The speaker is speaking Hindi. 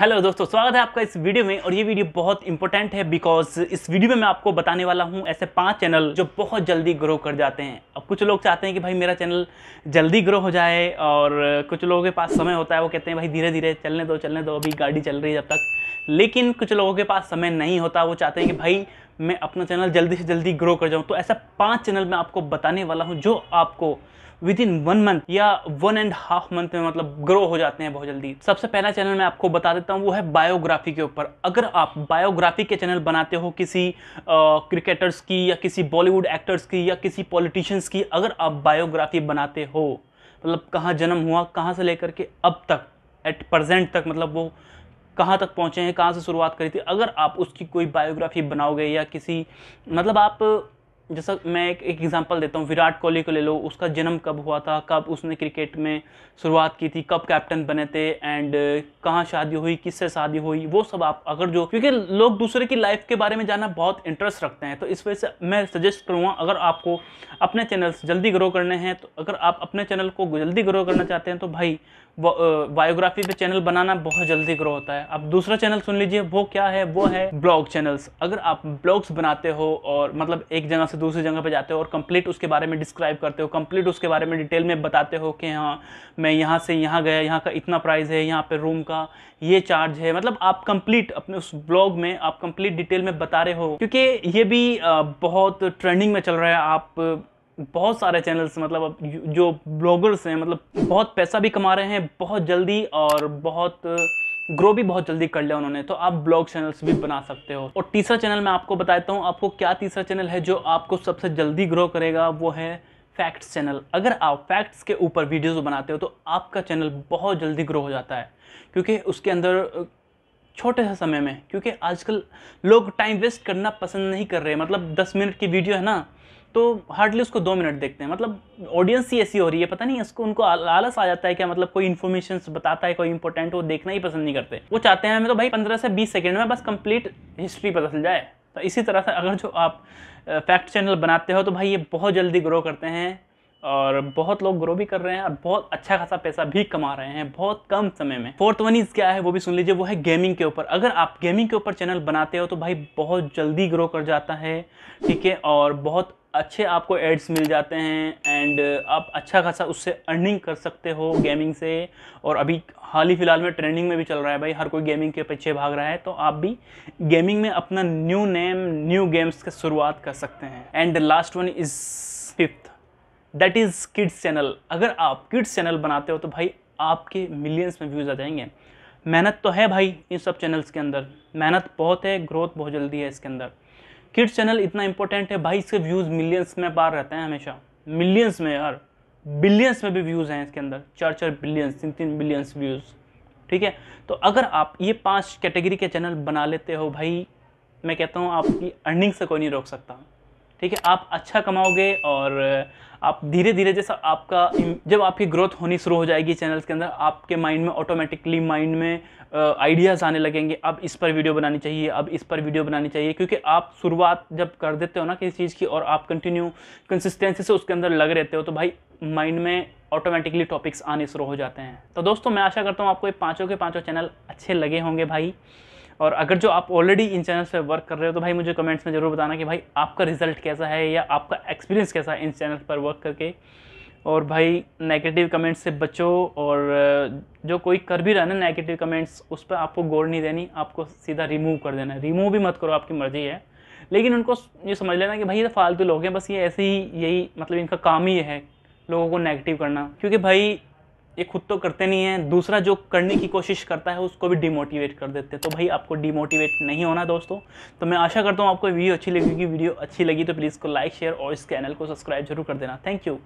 हेलो दोस्तों स्वागत है आपका इस वीडियो में और ये वीडियो बहुत इंपॉर्टेंट है बिकॉज इस वीडियो में मैं आपको बताने वाला हूँ ऐसे पांच चैनल जो बहुत जल्दी ग्रो कर जाते हैं अब कुछ लोग चाहते हैं कि भाई मेरा चैनल जल्दी ग्रो हो जाए और कुछ लोगों के पास समय होता है वो कहते हैं भाई धीरे धीरे चलने दो चलने दो अभी गाड़ी चल रही है जब तक लेकिन कुछ लोगों के पास समय नहीं होता वो चाहते हैं कि भाई मैं अपना चैनल जल्दी से जल्दी ग्रो कर जाऊँ तो ऐसा पाँच चैनल मैं आपको बताने वाला हूँ जो आपको विद इन वन मंथ या वन एंड हाफ मंथ में मतलब ग्रो हो जाते हैं बहुत जल्दी सबसे पहला चैनल मैं आपको बता देता हूँ वो है बायोग्राफी के ऊपर अगर आप बायोग्राफी के चैनल बनाते हो किसी क्रिकेटर्स की या किसी बॉलीवुड एक्टर्स की या किसी पॉलिटिशियंस की अगर आप बायोग्राफी बनाते हो मतलब कहाँ जन्म हुआ कहाँ से लेकर के अब तक एट प्रजेंट तक मतलब वो कहाँ तक पहुँचे हैं कहाँ से शुरुआत करी थी अगर आप उसकी कोई बायोग्राफी बनाओगे या किसी मतलब आप जैसा मैं एक एक एग्जांपल देता हूँ विराट कोहली को ले लो उसका जन्म कब हुआ था कब उसने क्रिकेट में शुरुआत की थी कब कैप्टन बने थे एंड कहाँ शादी हुई किससे शादी हुई वो सब आप अगर जो क्योंकि लोग दूसरे की लाइफ के बारे में जानना बहुत इंटरेस्ट रखते हैं तो इस वजह से मैं सजेस्ट करूँगा अगर आपको अपने चैनल्स जल्दी ग्रो करने हैं तो अगर आप अपने चैनल को जल्दी ग्रो करना चाहते हैं तो भाई बायोग्राफी पे चैनल बनाना बहुत जल्दी ग्रो होता है अब दूसरा चैनल सुन लीजिए वो क्या है वो है ब्लॉग चैनल्स अगर आप ब्लॉग्स बनाते हो और मतलब एक जगह से दूसरी जगह पे जाते हो और कंप्लीट उसके बारे में डिस्क्राइब करते हो कंप्लीट उसके बारे में डिटेल में बताते हो कि हाँ मैं यहाँ से यहाँ गया यहाँ का इतना प्राइस है यहाँ पर रूम का ये चार्ज है मतलब आप कंप्लीट अपने उस ब्लॉग में आप कंप्लीट डिटेल में बता रहे हो क्योंकि ये भी बहुत ट्रेंडिंग में चल रहा है आप बहुत सारे चैनल्स मतलब जो ब्लॉगर्स हैं मतलब बहुत पैसा भी कमा रहे हैं बहुत जल्दी और बहुत ग्रो uh, भी बहुत जल्दी कर लिया उन्होंने तो आप ब्लॉग चैनल्स भी बना सकते हो और तीसरा चैनल मैं आपको बताता हूँ आपको क्या तीसरा चैनल है जो आपको सबसे जल्दी ग्रो करेगा वो है फैक्ट्स चैनल अगर आप फैक्ट्स के ऊपर वीडियोस बनाते हो तो आपका चैनल बहुत जल्दी ग्रो हो जाता है क्योंकि उसके अंदर uh, छोटे से समय में क्योंकि आजकल लोग टाइम वेस्ट करना पसंद नहीं कर रहे मतलब 10 मिनट की वीडियो है ना तो हार्डली उसको दो मिनट देखते हैं मतलब ऑडियंस ही ऐसी हो रही है पता नहीं इसको उनको आलस आ जाता है क्या मतलब कोई इन्फॉर्मेशन बताता है कोई इंपॉर्टेंट वो देखना ही पसंद नहीं करते वो चाहते हैं हमें तो भाई पंद्रह से बीस सेकेंड में बस कंप्लीट हिस्ट्री पता चल जाए तो इसी तरह से अगर जो आप फैक्ट चैनल बनाते हो तो भाई ये बहुत जल्दी ग्रो करते हैं और बहुत लोग ग्रो भी कर रहे हैं और बहुत अच्छा खासा पैसा भी कमा रहे हैं बहुत कम समय में फोर्थ वन इज़ क्या है वो भी सुन लीजिए वो है गेमिंग के ऊपर अगर आप गेमिंग के ऊपर चैनल बनाते हो तो भाई बहुत जल्दी ग्रो कर जाता है ठीक है और बहुत अच्छे आपको एड्स मिल जाते हैं एंड uh, आप अच्छा खासा उससे अर्निंग कर सकते हो गेमिंग से और अभी हाल ही फिलहाल में ट्रेंडिंग में भी चल रहा है भाई हर कोई गेमिंग के पीछे भाग रहा है तो आप भी गेमिंग में अपना न्यू नेम न्यू गेम्स की शुरुआत कर सकते हैं and last one is fifth that is kids channel अगर आप किड्स चैनल बनाते हो तो भाई आपके मिलियंस में व्यूज़ आ जाएंगे मेहनत तो है भाई इन सब चैनल्स के अंदर मेहनत बहुत है ग्रोथ बहुत जल्दी है इसके अंदर किड्स चैनल इतना इंपॉर्टेंट है भाई इसके व्यूज़ मिलियंस में पार रहते हैं हमेशा मिलियंस में यार बिलियंस में भी व्यूज़ हैं इसके अंदर चार चार बिलियंस तीन तीन बिलियंस व्यूज़ ठीक है तो अगर आप ये पांच कैटेगरी के चैनल बना लेते हो भाई मैं कहता हूँ आपकी अर्निंग से कोई नहीं रोक सकता ठीक है आप अच्छा कमाओगे और आप धीरे धीरे जैसा आपका जब आपकी ग्रोथ होनी शुरू हो जाएगी चैनल्स के अंदर आपके माइंड में ऑटोमेटिकली माइंड में आइडियाज़ आने लगेंगे अब इस पर वीडियो बनानी चाहिए अब इस पर वीडियो बनानी चाहिए क्योंकि आप शुरुआत जब कर देते हो ना किसी चीज़ की और आप कंटिन्यू कंसिस्टेंसी से उसके अंदर लग रहते हो तो भाई माइंड में ऑटोमेटिकली टॉपिक्स आने शुरू हो जाते हैं तो दोस्तों मैं आशा करता हूँ आपको ये पाँचों के पाँचों चैनल अच्छे लगे होंगे भाई और अगर जो आप ऑलरेडी इन चैनल्स पर वर्क कर रहे हो तो भाई मुझे कमेंट्स में ज़रूर बताना कि भाई आपका रिजल्ट कैसा है या आपका एक्सपीरियंस कैसा है इन चैनल पर वर्क करके और भाई नेगेटिव कमेंट्स से बचो और जो कोई कर भी रहा है ना नेगेटिव कमेंट्स उस पर आपको गौर नहीं देनी आपको सीधा रिमूव कर देना है रिमूव भी मत करो आपकी मर्ज़ी है लेकिन उनको ये समझ लेना कि भाई ये तो फालतू लोग हैं बस ये ऐसे ही यही मतलब इनका काम ही है लोगों को नेगेटिव करना क्योंकि भाई ये खुद तो करते नहीं हैं दूसरा जो करने की कोशिश करता है उसको भी डिमोटिवेट कर देते हैं तो भाई आपको डिमोटिवेट नहीं होना दोस्तों तो मैं आशा करता हूँ आपको वीडियो अच्छी लगेगी वीडियो अच्छी लगी तो प्लीज़ को लाइक शेयर और इस चैनल को सब्सक्राइब जरूर कर देना थैंक यू